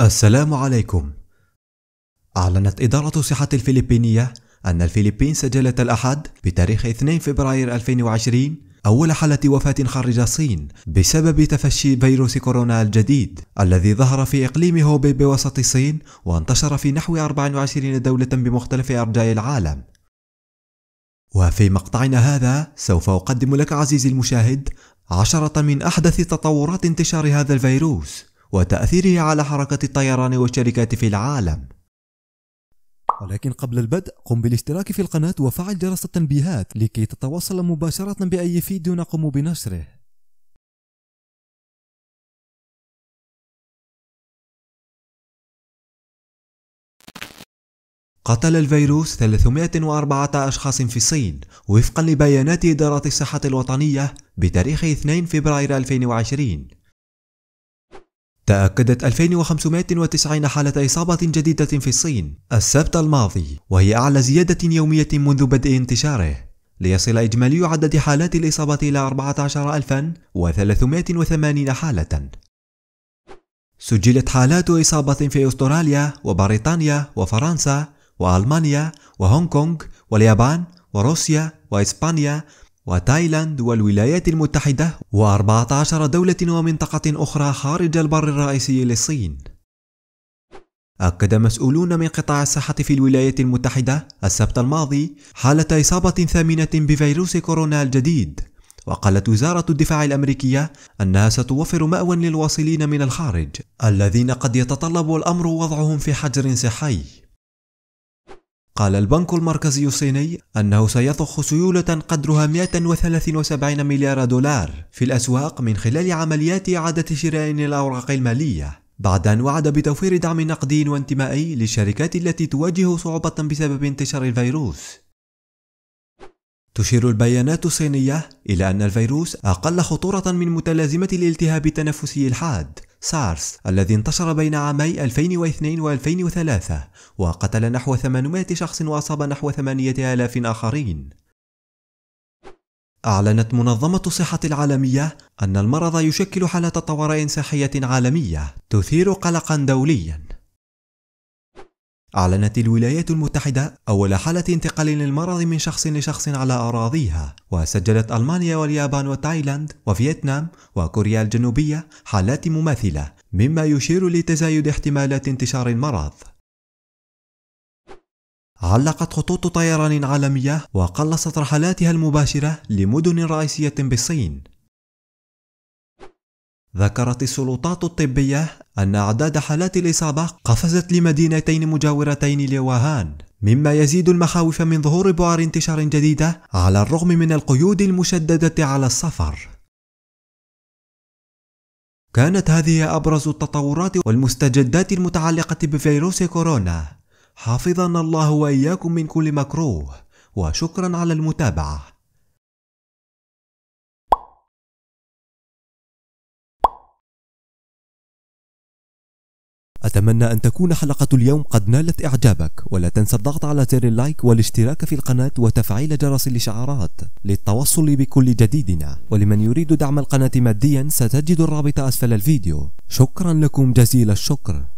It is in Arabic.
السلام عليكم أعلنت إدارة صحة الفلبينية أن الفلبين سجلت الأحد بتاريخ 2 فبراير 2020 أول حالة وفاة خارج الصين بسبب تفشي فيروس كورونا الجديد الذي ظهر في إقليم هوبي بوسط الصين وانتشر في نحو 24 دولة بمختلف أرجاء العالم وفي مقطعنا هذا سوف أقدم لك عزيزي المشاهد عشرة من أحدث تطورات انتشار هذا الفيروس وتأثيره على حركة الطيران والشركات في العالم ولكن قبل البدء قم بالاشتراك في القناة وفعل جرس التنبيهات لكي تتواصل مباشرة بأي فيديو نقوم بنشره قتل الفيروس 304 أشخاص في الصين وفقا لبيانات إدارة الصحة الوطنية بتاريخ 2 فبراير 2020 تأكدت 2590 حالة إصابة جديدة في الصين السبت الماضي وهي أعلى زيادة يومية منذ بدء انتشاره ليصل إجمالي عدد حالات الإصابة إلى 14380 حالة سجلت حالات إصابة في أستراليا وبريطانيا وفرنسا وألمانيا وهونغ كونغ واليابان وروسيا وإسبانيا وتايلاند والولايات المتحدة و14 دولة ومنطقة أخرى خارج البر الرئيسي للصين أكد مسؤولون من قطاع الصحة في الولايات المتحدة السبت الماضي حالة إصابة ثامنة بفيروس كورونا الجديد وقالت وزارة الدفاع الأمريكية أنها ستوفر مأوى للواصلين من الخارج الذين قد يتطلب الأمر وضعهم في حجر صحي قال البنك المركزي الصيني أنه سيضخ سيولة قدرها 173 مليار دولار في الأسواق من خلال عمليات إعادة شراء الأوراق المالية بعد أن وعد بتوفير دعم نقدي وانتمائي للشركات التي تواجه صعوبة بسبب انتشار الفيروس تشير البيانات الصينية إلى أن الفيروس أقل خطورة من متلازمة الالتهاب التنفسي الحاد سارس الذي انتشر بين عامي 2002 و 2003 وقتل نحو 800 شخص وأصاب نحو 8000 آخرين أعلنت منظمة الصحة العالمية أن المرض يشكل حالة طوارئ صحية عالمية تثير قلقا دوليا أعلنت الولايات المتحدة أول حالة انتقال للمرض من شخص لشخص على أراضيها وسجلت ألمانيا واليابان وتايلاند وفيتنام وكوريا الجنوبية حالات مماثلة مما يشير لتزايد احتمالات انتشار المرض علقت خطوط طيران عالمية وقلصت رحلاتها المباشرة لمدن رئيسية بالصين ذكرت السلطات الطبية أن أعداد حالات الإصابة قفزت لمدينتين مجاورتين لوهان مما يزيد المخاوف من ظهور بؤر انتشار جديدة على الرغم من القيود المشددة على السفر كانت هذه أبرز التطورات والمستجدات المتعلقة بفيروس كورونا حافظنا الله وإياكم من كل مكروه وشكرا على المتابعه أتمنى أن تكون حلقة اليوم قد نالت إعجابك ولا تنسى الضغط على زر اللايك والاشتراك في القناة وتفعيل جرس الإشعارات للتوصل بكل جديدنا ولمن يريد دعم القناة ماديا ستجد الرابط أسفل الفيديو شكرا لكم جزيل الشكر